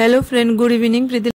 hello friend good evening